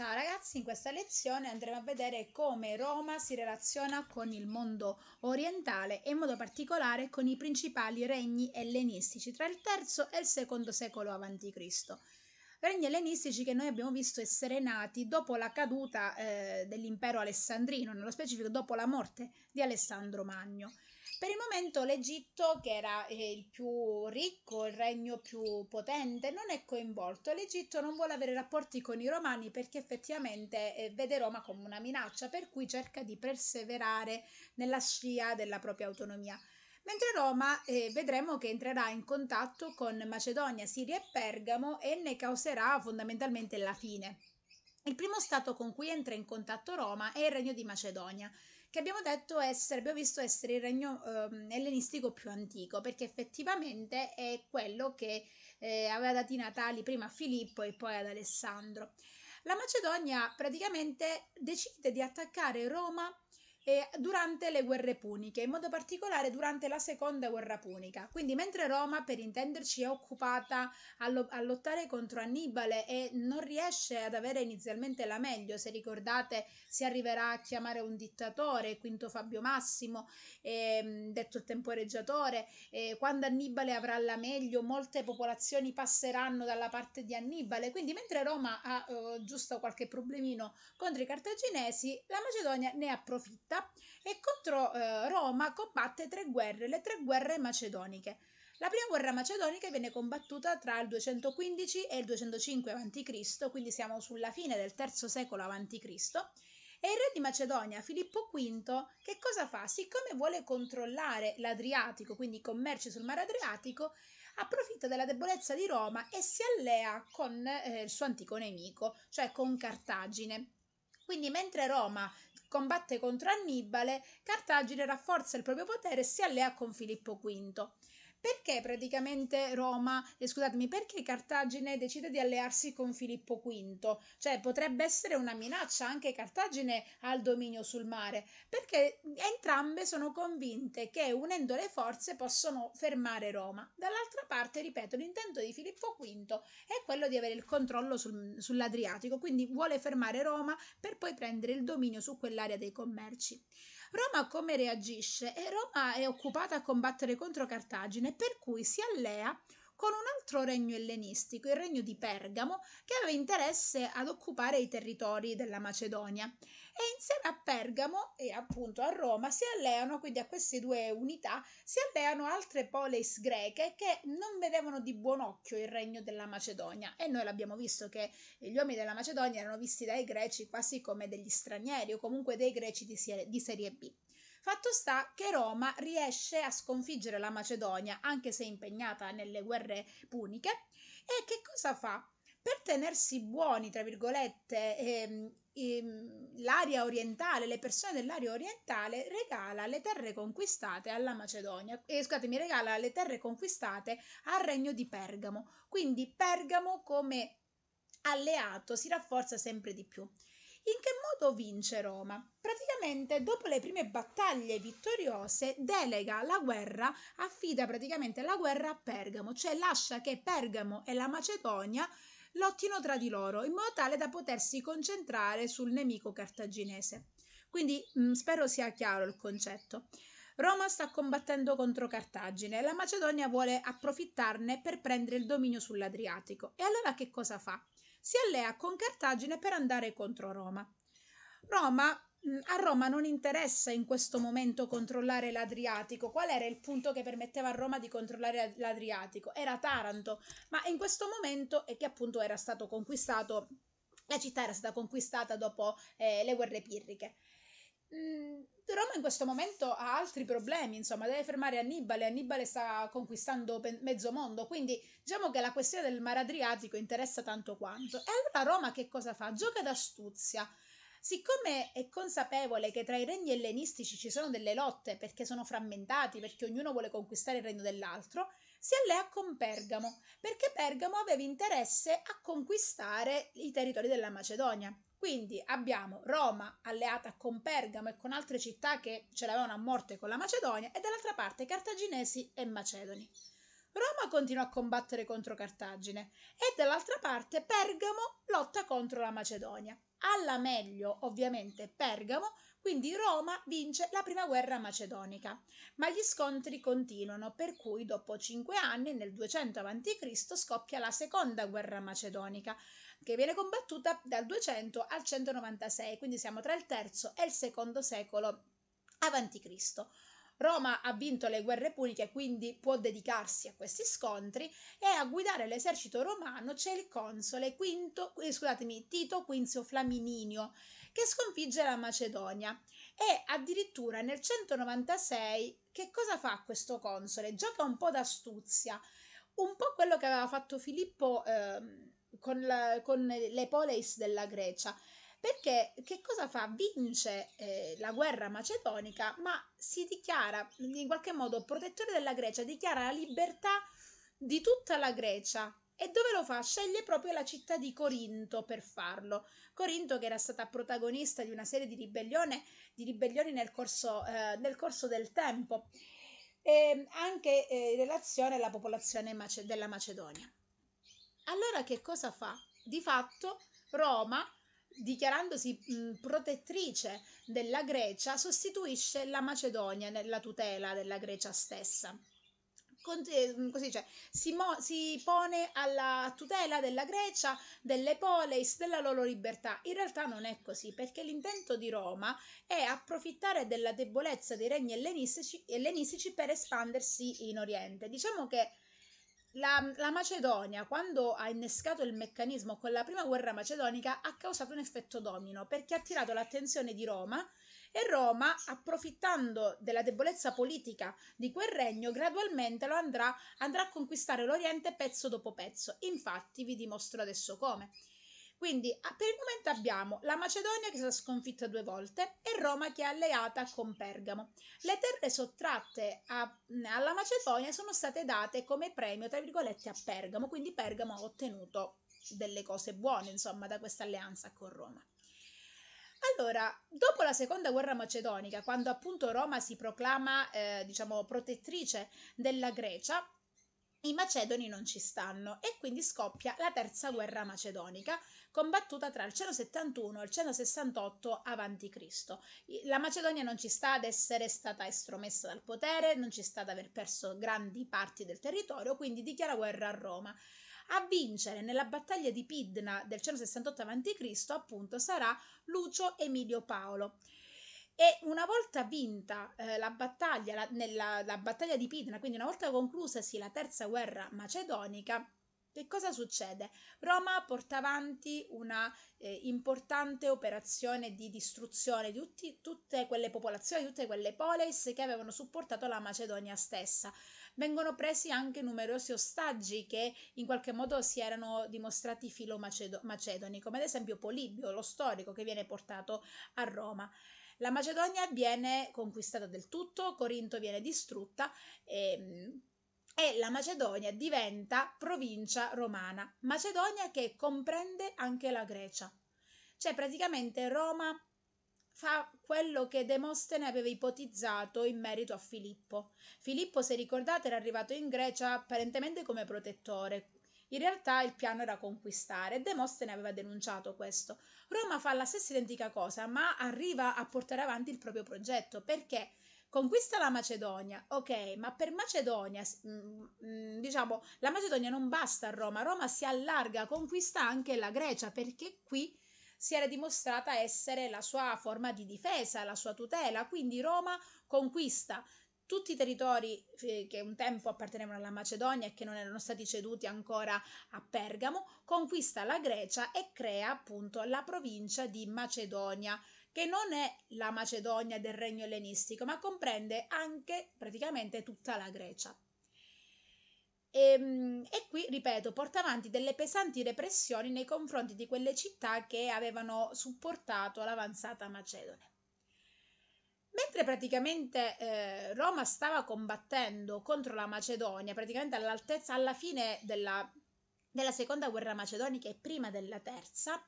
Ciao ragazzi, in questa lezione andremo a vedere come Roma si relaziona con il mondo orientale e in modo particolare con i principali regni ellenistici tra il III e il II secolo a.C. Regni ellenistici che noi abbiamo visto essere nati dopo la caduta eh, dell'impero alessandrino, nello specifico dopo la morte di Alessandro Magno. Per il momento l'Egitto, che era eh, il più ricco, il regno più potente, non è coinvolto. L'Egitto non vuole avere rapporti con i romani perché effettivamente eh, vede Roma come una minaccia, per cui cerca di perseverare nella scia della propria autonomia. Mentre Roma eh, vedremo che entrerà in contatto con Macedonia, Siria e Pergamo e ne causerà fondamentalmente la fine. Il primo stato con cui entra in contatto Roma è il Regno di Macedonia che abbiamo, essere, abbiamo visto essere il regno ehm, ellenistico più antico, perché effettivamente è quello che eh, aveva dato i natali prima a Filippo e poi ad Alessandro. La Macedonia praticamente decide di attaccare Roma eh, durante le guerre puniche, in modo particolare durante la seconda guerra punica. Quindi mentre Roma, per intenderci, è occupata a, a lottare contro Annibale e non riesce ad avere inizialmente la meglio, se ricordate si arriverà a chiamare un dittatore, Quinto Fabio Massimo, eh, detto il temporeggiatore, eh, quando Annibale avrà la meglio molte popolazioni passeranno dalla parte di Annibale, quindi mentre Roma ha eh, giusto qualche problemino contro i cartaginesi, la Macedonia ne approfitta Sicilia e contro eh, Roma combatte tre guerre, le tre guerre macedoniche. La prima guerra macedonica viene combattuta tra il 215 e il 205 a.C., quindi siamo sulla fine del III secolo a.C., e il re di Macedonia, Filippo V, che cosa fa? Siccome vuole controllare l'Adriatico, quindi i commerci sul mare Adriatico, approfitta della debolezza di Roma e si allea con eh, il suo antico nemico, cioè con Cartagine. Quindi mentre Roma Combatte contro Annibale, Cartagine rafforza il proprio potere e si allea con Filippo V. Perché praticamente Roma, eh, scusatemi, perché Cartagine decide di allearsi con Filippo V? Cioè potrebbe essere una minaccia anche Cartagine al dominio sul mare, perché entrambe sono convinte che unendo le forze possono fermare Roma. Dall'altra parte, ripeto, l'intento di Filippo V è quello di avere il controllo sul, sull'Adriatico, quindi vuole fermare Roma per poi prendere il dominio su quell'area dei commerci. Roma come reagisce? E eh, Roma è occupata a combattere contro Cartagine, per cui si allea con un altro regno ellenistico, il regno di Pergamo, che aveva interesse ad occupare i territori della Macedonia e insieme a Pergamo e appunto a Roma si alleano, quindi a queste due unità, si alleano altre poleis greche che non vedevano di buon occhio il regno della Macedonia e noi l'abbiamo visto che gli uomini della Macedonia erano visti dai greci quasi come degli stranieri o comunque dei greci di serie, di serie B. Fatto sta che Roma riesce a sconfiggere la Macedonia, anche se impegnata nelle guerre puniche, e che cosa fa? Per tenersi buoni, tra virgolette, ehm, Ehm, l'area orientale, le persone dell'area orientale regala le terre conquistate alla Macedonia, eh, scusatemi, regala le terre conquistate al regno di Pergamo. Quindi Pergamo come alleato si rafforza sempre di più. In che modo vince Roma? Praticamente dopo le prime battaglie vittoriose delega la guerra, affida praticamente la guerra a Pergamo, cioè lascia che Pergamo e la Macedonia lottino tra di loro in modo tale da potersi concentrare sul nemico cartaginese. Quindi mh, mm, spero sia chiaro il concetto. Roma sta combattendo contro Cartagine e la Macedonia vuole approfittarne per prendere il dominio sull'Adriatico. E allora che cosa fa? Si allea con Cartagine per andare contro Roma. Roma Mm, a Roma non interessa in questo momento controllare l'Adriatico. Qual era il punto che permetteva a Roma di controllare l'Adriatico? Era Taranto, ma in questo momento è che appunto era stato conquistato, la città era stata conquistata dopo eh, le guerre pirriche. Mm, Roma in questo momento ha altri problemi, insomma, deve fermare Annibale, Annibale sta conquistando mezzo mondo, quindi diciamo che la questione del mare Adriatico interessa tanto quanto. E allora Roma che cosa fa? Gioca d'astuzia. Siccome è consapevole che tra i regni ellenistici ci sono delle lotte perché sono frammentati, perché ognuno vuole conquistare il regno dell'altro, si allea con Pergamo, perché Pergamo aveva interesse a conquistare i territori della Macedonia. Quindi abbiamo Roma alleata con Pergamo e con altre città che ce l'avevano a morte con la Macedonia e dall'altra parte cartaginesi e macedoni. Roma continua a combattere contro Cartagine e dall'altra parte Pergamo lotta contro la Macedonia alla meglio ovviamente Pergamo, quindi Roma vince la prima guerra macedonica. Ma gli scontri continuano, per cui dopo cinque anni, nel 200 a.C., scoppia la seconda guerra macedonica, che viene combattuta dal 200 al 196, quindi siamo tra il terzo e il secondo secolo avanti Cristo. Roma ha vinto le guerre puniche, quindi può dedicarsi a questi scontri e a guidare l'esercito romano c'è il console Quinto, eh, scusatemi, Tito Quinzio Flamininio, che sconfigge la Macedonia. E addirittura nel 196 che cosa fa questo console? Gioca un po' d'astuzia, un po' quello che aveva fatto Filippo eh, con, la, con le poleis della Grecia perché che cosa fa? Vince eh, la guerra macedonica, ma si dichiara in qualche modo protettore della Grecia, dichiara la libertà di tutta la Grecia. E dove lo fa? Sceglie proprio la città di Corinto per farlo. Corinto che era stata protagonista di una serie di, di ribellioni nel corso, eh, nel corso del tempo e anche eh, in relazione alla popolazione della Macedonia. Allora che cosa fa? Di fatto Roma dichiarandosi mh, protettrice della Grecia, sostituisce la Macedonia nella tutela della Grecia stessa. Eh, così cioè, si, mo, si, pone alla tutela della Grecia, delle poleis, della loro libertà. In realtà non è così, perché l'intento di Roma è approfittare della debolezza dei regni ellenistici, ellenistici per espandersi in Oriente. Diciamo che la, la, Macedonia, quando ha innescato il meccanismo con la prima guerra macedonica, ha causato un effetto domino perché ha attirato l'attenzione di Roma e Roma, approfittando della debolezza politica di quel regno, gradualmente lo andrà, andrà a conquistare l'Oriente pezzo dopo pezzo. Infatti, vi dimostro adesso come. Quindi per il momento abbiamo la Macedonia che si è sconfitta due volte e Roma che è alleata con Pergamo. Le terre sottratte a, alla Macedonia sono state date come premio, tra virgolette, a Pergamo, quindi Pergamo ha ottenuto delle cose buone, insomma, da questa alleanza con Roma. Allora, dopo la seconda guerra macedonica, quando appunto Roma si proclama, eh, diciamo, protettrice della Grecia, i macedoni non ci stanno e quindi scoppia la terza guerra macedonica combattuta tra il 171 e il 168 avanti Cristo. La Macedonia non ci sta ad essere stata estromessa dal potere, non ci sta ad aver perso grandi parti del territorio, quindi dichiara guerra a Roma. A vincere nella battaglia di Pidna del 168 avanti Cristo, appunto sarà Lucio Emilio Paolo. E una volta vinta eh, la battaglia, la, nella, la battaglia di Pidna, quindi una volta conclusasi la terza guerra macedonica, che cosa succede? Roma porta avanti una eh, importante operazione di distruzione di tutti, tutte quelle popolazioni, di tutte quelle poleis che avevano supportato la Macedonia stessa. Vengono presi anche numerosi ostaggi che in qualche modo si erano dimostrati filo macedoni, come ad esempio Polibio, lo storico che viene portato a Roma. La Macedonia viene conquistata del tutto, Corinto viene distrutta e ehm, e la Macedonia diventa provincia romana. Macedonia che comprende anche la Grecia. Cioè praticamente Roma fa quello che Demostene aveva ipotizzato in merito a Filippo. Filippo, se ricordate, era arrivato in Grecia apparentemente come protettore. In realtà il piano era conquistare e Demostene aveva denunciato questo. Roma fa la stessa identica cosa, ma arriva a portare avanti il proprio progetto perché conquista la Macedonia, ok, ma per Macedonia, mm, mm, diciamo, la Macedonia non basta a Roma, Roma si allarga, conquista anche la Grecia, perché qui si era dimostrata essere la sua forma di difesa, la sua tutela, quindi Roma conquista tutti i territori eh, che un tempo appartenevano alla Macedonia e che non erano stati ceduti ancora a Pergamo, conquista la Grecia e crea appunto la provincia di Macedonia che non è la Macedonia del regno ellenistico, ma comprende anche praticamente tutta la Grecia. E, ehm, e, qui, ripeto, porta avanti delle pesanti repressioni nei confronti di quelle città che avevano supportato l'avanzata macedone. Mentre praticamente eh, Roma stava combattendo contro la Macedonia, praticamente all'altezza, alla fine della, della seconda guerra macedonica e prima della terza,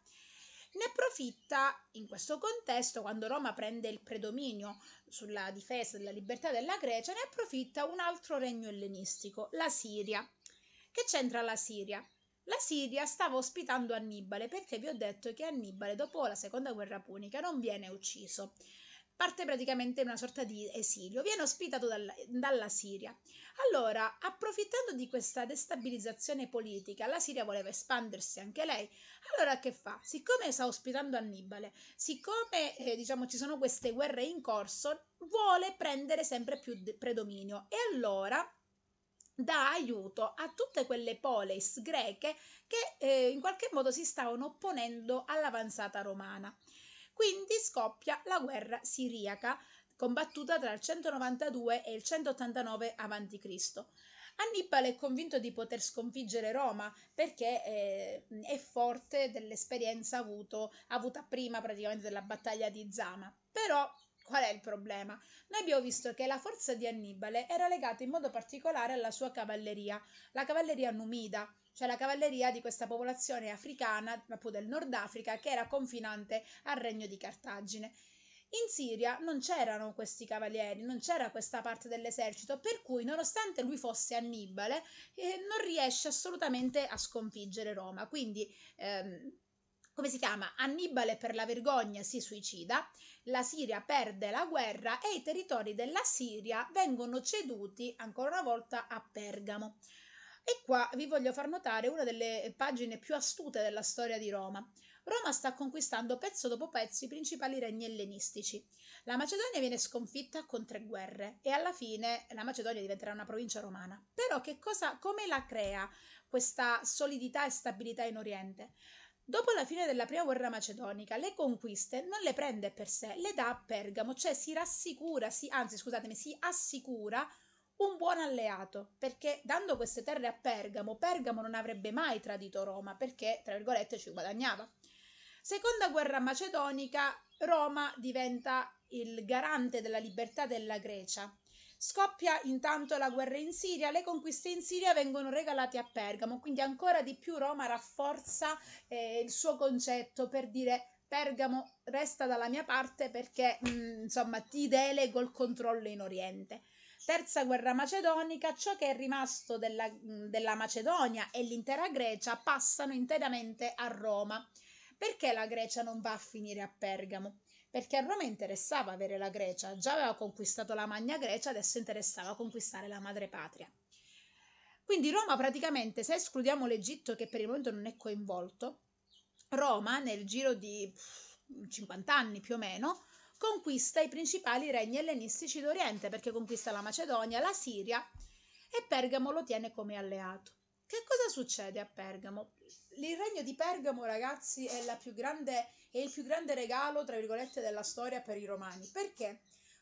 ne approfitta in questo contesto, quando Roma prende il predominio sulla difesa della libertà della Grecia, ne approfitta un altro regno ellenistico, la Siria. Che c'entra la Siria? La Siria stava ospitando Annibale perché vi ho detto che Annibale dopo la seconda guerra punica non viene ucciso parte praticamente in una sorta di esilio, viene ospitato dalla, dalla Siria. Allora, approfittando di questa destabilizzazione politica, la Siria voleva espandersi anche lei, allora che fa? Siccome sta ospitando Annibale, siccome eh, diciamo ci sono queste guerre in corso, vuole prendere sempre più predominio e allora dà aiuto a tutte quelle poleis greche che eh, in qualche modo si stavano opponendo all'avanzata romana. Quindi scoppia la guerra siriaca, combattuta tra il 192 e il 189 a.C. Annibale è convinto di poter sconfiggere Roma perché è, eh, è forte dell'esperienza avuto, avuta prima praticamente della battaglia di Zama. Però qual è il problema? Noi abbiamo visto che la forza di Annibale era legata in modo particolare alla sua cavalleria, la cavalleria numida, cioè la cavalleria di questa popolazione africana, appunto del Nord Africa, che era confinante al regno di Cartagine. In Siria non c'erano questi cavalieri, non c'era questa parte dell'esercito, per cui nonostante lui fosse Annibale, eh, non riesce assolutamente a sconfiggere Roma. Quindi, ehm, come si chiama? Annibale per la vergogna si suicida, la Siria perde la guerra e i territori della Siria vengono ceduti ancora una volta a Pergamo. E qua vi voglio far notare una delle pagine più astute della storia di Roma. Roma sta conquistando pezzo dopo pezzo i principali regni ellenistici. La Macedonia viene sconfitta con tre guerre e alla fine la Macedonia diventerà una provincia romana. Però che cosa, come la crea questa solidità e stabilità in Oriente? Dopo la fine della prima guerra macedonica, le conquiste non le prende per sé, le dà a Pergamo, cioè si rassicura, si, anzi scusatemi, si assicura un buon alleato, perché dando queste terre a Pergamo, Pergamo non avrebbe mai tradito Roma, perché, tra virgolette, ci guadagnava. Seconda guerra macedonica, Roma diventa il garante della libertà della Grecia. Scoppia intanto la guerra in Siria, le conquiste in Siria vengono regalate a Pergamo, quindi ancora di più Roma rafforza eh, il suo concetto per dire Pergamo resta dalla mia parte perché mh, mm, insomma ti delego il controllo in Oriente terza guerra macedonica, ciò che è rimasto della, della Macedonia e l'intera Grecia passano interamente a Roma. Perché la Grecia non va a finire a Pergamo? Perché a Roma interessava avere la Grecia, già aveva conquistato la Magna Grecia, adesso interessava conquistare la madrepatria. Quindi Roma praticamente, se escludiamo l'Egitto che per il momento non è coinvolto, Roma nel giro di 50 anni più o meno conquista i principali regni ellenistici d'Oriente perché conquista la Macedonia, la Siria e Pergamo lo tiene come alleato. Che cosa succede a Pergamo? Il regno di Pergamo, ragazzi, è, grande, è il più grande regalo, tra virgolette, della storia per i romani. Perché?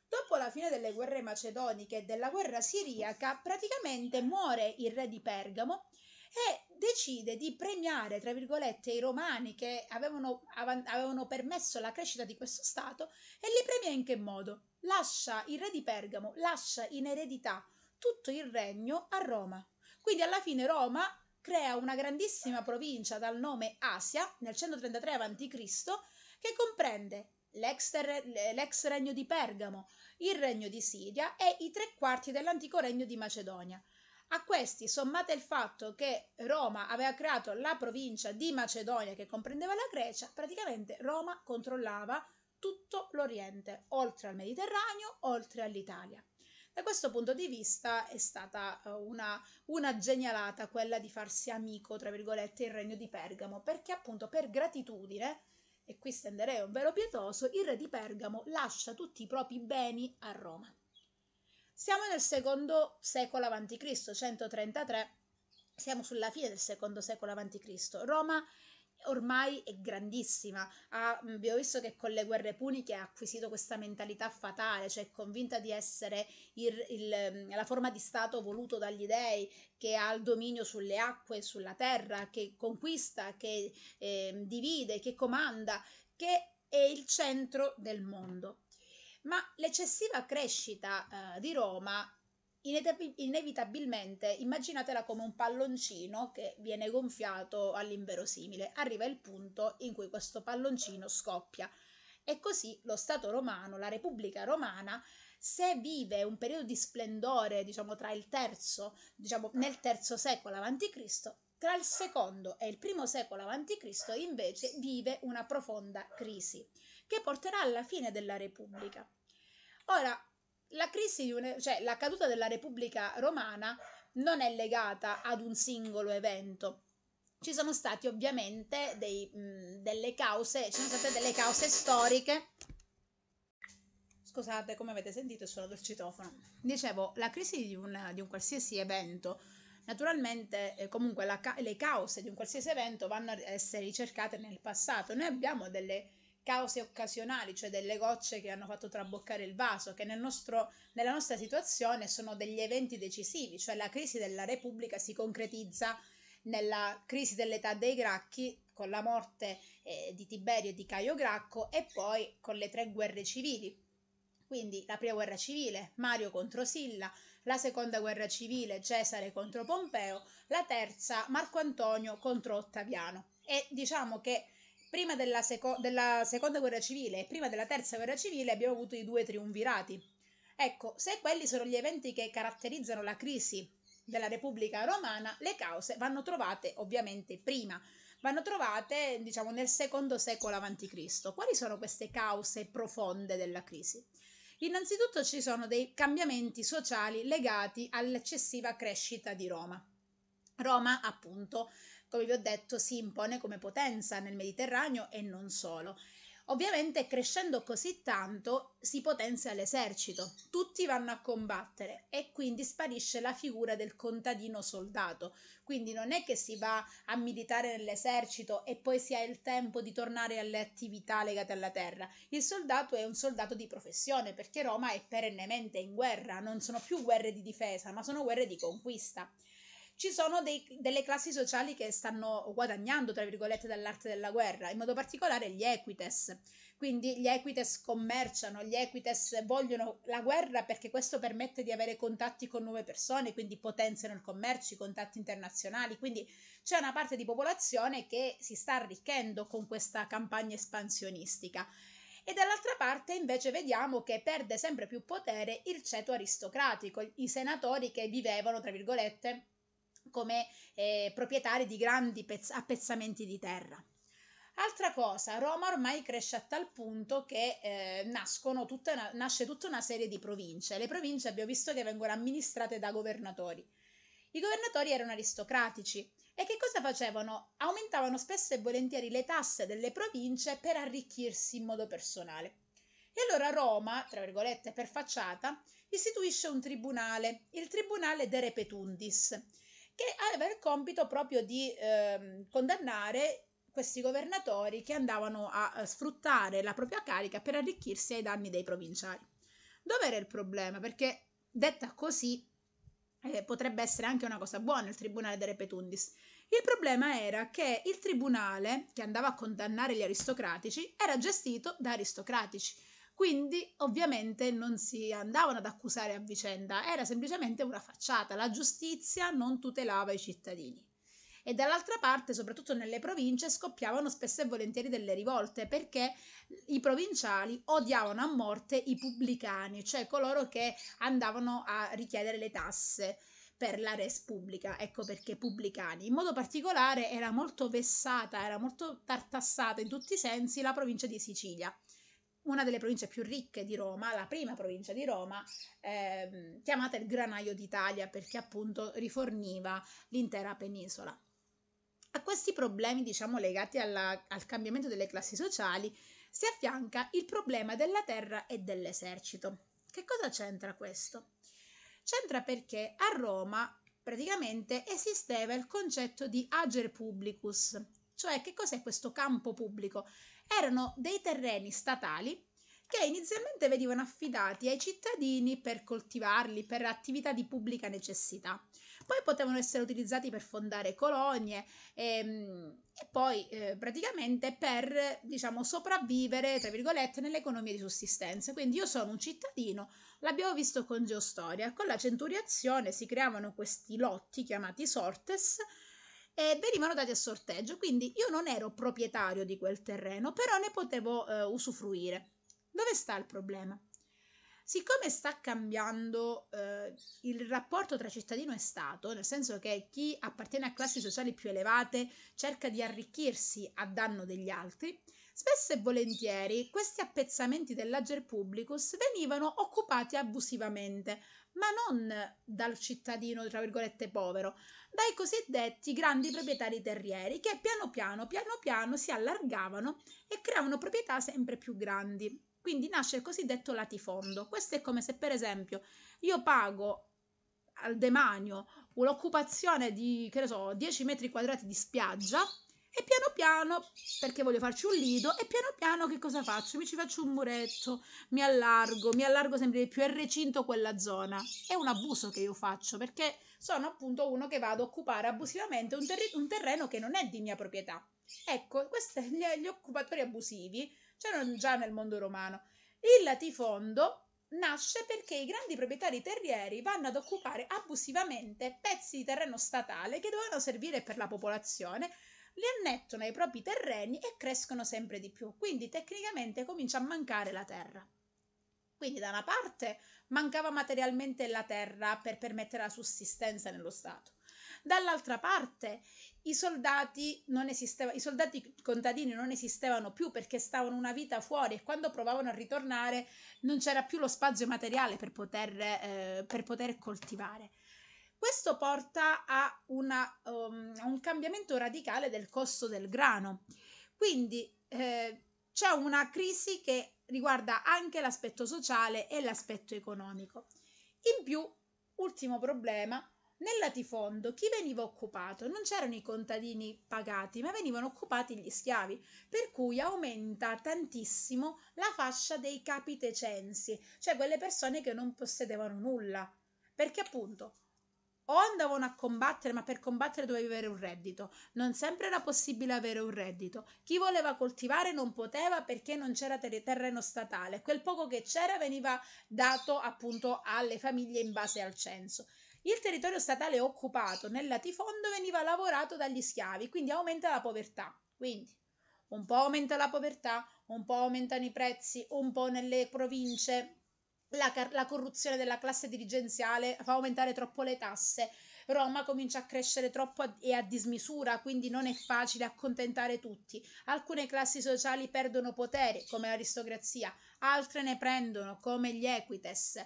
Dopo la fine delle guerre macedoniche e della guerra siriaca, praticamente muore il re di Pergamo e decide di premiare, tra virgolette, i romani che avevano, av- avevano permesso la crescita di questo Stato e li premia in che modo? Lascia il re di Pergamo, lascia in eredità tutto il regno a Roma. Quindi alla fine Roma crea una grandissima provincia dal nome Asia nel 133 a.C. che comprende l'ex, ter- l'ex regno di Pergamo, il regno di Siria e i tre quarti dell'antico regno di Macedonia. A questi sommate il fatto che Roma aveva creato la provincia di Macedonia che comprendeva la Grecia, praticamente Roma controllava tutto l'Oriente, oltre al Mediterraneo, oltre all'Italia. Da questo punto di vista è stata eh, una, una, genialata quella di farsi amico, tra virgolette, il regno di Pergamo, perché appunto per gratitudine, e qui stenderei un velo pietoso, il re di Pergamo lascia tutti i propri beni a Roma. Siamo nel secondo secolo a.C., 133, siamo sulla fine del secondo secolo a.C. Roma ormai è grandissima. Ha, mm, abbiamo visto che con le guerre puniche ha acquisito questa mentalità fatale, cioè convinta di essere il, il, mm, la forma di Stato voluto dagli dei, che ha il dominio sulle acque, e sulla terra, che conquista, che eh, divide, che comanda, che è il centro del mondo ma l'eccessiva crescita eh, di Roma inevitabilmente immaginatela come un palloncino che viene gonfiato all'inverosimile. Arriva il punto in cui questo palloncino scoppia. E così lo Stato romano, la Repubblica romana, se vive un periodo di splendore, diciamo, tra il terzo, diciamo, nel terzo secolo a.C., tra il secondo e il primo secolo a.C. invece vive una profonda crisi, che porterà alla fine della Repubblica. Ora, la crisi di un, cioè la caduta della Repubblica Romana non è legata ad un singolo evento. Ci sono state ovviamente dei, mh, delle cause, ci sono state delle cause storiche. Scusate, come avete sentito, è solo del citofono. Dicevo, la crisi di un, di un qualsiasi evento Naturalmente, eh, comunque, ca- le cause di un qualsiasi evento vanno a essere ricercate nel passato. Noi abbiamo delle cause occasionali, cioè delle gocce che hanno fatto traboccare il vaso, che nel nostro, nella nostra situazione sono degli eventi decisivi, cioè la crisi della Repubblica si concretizza nella crisi dell'età dei Gracchi con la morte eh, di Tiberio e di Caio Gracco e poi con le tre guerre civili. Quindi la prima guerra civile, Mario contro Silla, la seconda guerra civile, Cesare contro Pompeo, la terza, Marco Antonio contro Ottaviano. E diciamo che prima della, seco- della seconda guerra civile e prima della terza guerra civile abbiamo avuto i due triunvirati. Ecco, se quelli sono gli eventi che caratterizzano la crisi della Repubblica Romana, le cause vanno trovate ovviamente prima, vanno trovate diciamo nel secondo secolo a.C. Quali sono queste cause profonde della crisi? Innanzitutto ci sono dei cambiamenti sociali legati all'eccessiva crescita di Roma. Roma, appunto, come vi ho detto, si impone come potenza nel Mediterraneo e non solo. Ovviamente crescendo così tanto si potenzia l'esercito, tutti vanno a combattere e quindi sparisce la figura del contadino soldato. Quindi non è che si va a militare nell'esercito e poi si ha il tempo di tornare alle attività legate alla terra. Il soldato è un soldato di professione perché Roma è perennemente in guerra, non sono più guerre di difesa ma sono guerre di conquista ci sono dei, delle classi sociali che stanno guadagnando, tra virgolette, dall'arte della guerra, in modo particolare gli equites. Quindi gli equites commerciano, gli equites vogliono la guerra perché questo permette di avere contatti con nuove persone, quindi potenziano il commercio, i contatti internazionali. Quindi c'è una parte di popolazione che si sta arricchendo con questa campagna espansionistica e dall'altra parte invece vediamo che perde sempre più potere il ceto aristocratico, i senatori che vivevano, tra virgolette, come eh, proprietari di grandi pezz- appezzamenti di terra. Altra cosa, Roma ormai cresce a tal punto che eh, tutta una, nasce tutta una serie di province. Le province abbiamo visto che vengono amministrate da governatori. I governatori erano aristocratici e che cosa facevano? Aumentavano spesso e volentieri le tasse delle province per arricchirsi in modo personale. E allora Roma, tra virgolette, per facciata, istituisce un tribunale, il Tribunale de Repetundis, che aveva il compito proprio di eh, condannare questi governatori che andavano a, a sfruttare la propria carica per arricchirsi ai danni dei provinciali. Dov'era il problema? Perché detta così eh, potrebbe essere anche una cosa buona il tribunale delle Petundis. Il problema era che il tribunale che andava a condannare gli aristocratici era gestito da aristocratici quindi ovviamente non si andavano ad accusare a vicenda, era semplicemente una facciata, la giustizia non tutelava i cittadini. E dall'altra parte, soprattutto nelle province, scoppiavano spesso e volentieri delle rivolte perché i provinciali odiavano a morte i pubblicani, cioè coloro che andavano a richiedere le tasse per la res pubblica, ecco perché pubblicani. In modo particolare era molto vessata, era molto tartassata in tutti i sensi la provincia di Sicilia una delle province più ricche di Roma, la prima provincia di Roma, eh, chiamata il Granaio d'Italia perché appunto riforniva l'intera penisola. A questi problemi, diciamo, legati alla, al cambiamento delle classi sociali, si affianca il problema della terra e dell'esercito. Che cosa c'entra questo? C'entra perché a Roma praticamente esisteva il concetto di ager publicus, cioè che cos'è questo campo pubblico? erano dei terreni statali che inizialmente venivano affidati ai cittadini per coltivarli, per attività di pubblica necessità. Poi potevano essere utilizzati per fondare colonie e, ehm, e poi eh, praticamente per, diciamo, sopravvivere, tra virgolette, nell'economia di sussistenza. Quindi io sono un cittadino, l'abbiamo visto con Geostoria, con la centuriazione si creavano questi lotti chiamati sortes, e venivano dati a sorteggio, quindi io non ero proprietario di quel terreno, però ne potevo eh, usufruire. Dove sta il problema? Siccome sta cambiando eh, il rapporto tra cittadino e Stato, nel senso che chi appartiene a classi sociali più elevate cerca di arricchirsi a danno degli altri, Spesso e volentieri questi appezzamenti dell'ager publicus venivano occupati abusivamente, ma non dal cittadino, tra virgolette, povero, dai cosiddetti grandi proprietari terrieri che piano piano, piano piano si allargavano e creavano proprietà sempre più grandi. Quindi nasce il cosiddetto latifondo. Questo è come se, per esempio, io pago al demanio un'occupazione di, che ne so, 10 metri quadrati di spiaggia e piano piano, perché voglio farci un lido, e piano piano che cosa faccio? Mi ci faccio un muretto, mi allargo, mi allargo sempre di più e recinto quella zona. È un abuso che io faccio perché sono appunto uno che vado a occupare abusivamente un, ter- un terreno che non è di mia proprietà. Ecco, questi gli, gli occupatori abusivi c'erano già nel mondo romano. Il latifondo nasce perché i grandi proprietari terrieri vanno ad occupare abusivamente pezzi di terreno statale che dovevano servire per la popolazione li annettono ai propri terreni e crescono sempre di più, quindi tecnicamente comincia a mancare la terra. Quindi da una parte mancava materialmente la terra per permettere la sussistenza nello Stato, dall'altra parte i soldati, esisteva, i soldati, contadini non esistevano più perché stavano una vita fuori e quando provavano a ritornare non c'era più lo spazio materiale per poter, eh, per poter coltivare. Questo porta a, una, um, a un cambiamento radicale del costo del grano. Quindi eh, c'è una crisi che riguarda anche l'aspetto sociale e l'aspetto economico. In più, ultimo problema, nel latifondo chi veniva occupato? Non c'erano i contadini pagati, ma venivano occupati gli schiavi, per cui aumenta tantissimo la fascia dei capitecensi, cioè quelle persone che non possedevano nulla, perché appunto o andavano a combattere, ma per combattere dovevi avere un reddito. Non sempre era possibile avere un reddito. Chi voleva coltivare non poteva perché non c'era ter- terreno statale. Quel poco che c'era veniva dato appunto alle famiglie in base al censo. Il territorio statale occupato nel latifondo veniva lavorato dagli schiavi, quindi aumenta la povertà. Quindi un po' aumenta la povertà, un po' aumentano i prezzi, un po' nelle province la, la, corruzione della classe dirigenziale fa aumentare troppo le tasse, Roma comincia a crescere troppo e a dismisura, quindi non è facile accontentare tutti. Alcune classi sociali perdono potere, come l'aristocrazia, altre ne prendono, come gli equites.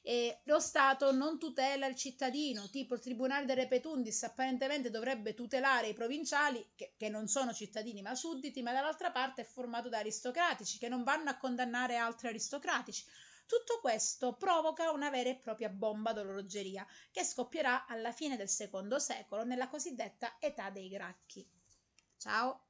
E lo Stato non tutela il cittadino, tipo il Tribunale del Repetundis apparentemente dovrebbe tutelare i provinciali, che, che non sono cittadini ma sudditi, ma dall'altra parte è formato da aristocratici che non vanno a condannare altri aristocratici. Tutto questo provoca una vera e propria bomba d'orologeria che scoppierà alla fine del secondo secolo nella cosiddetta età dei Gracchi. Ciao!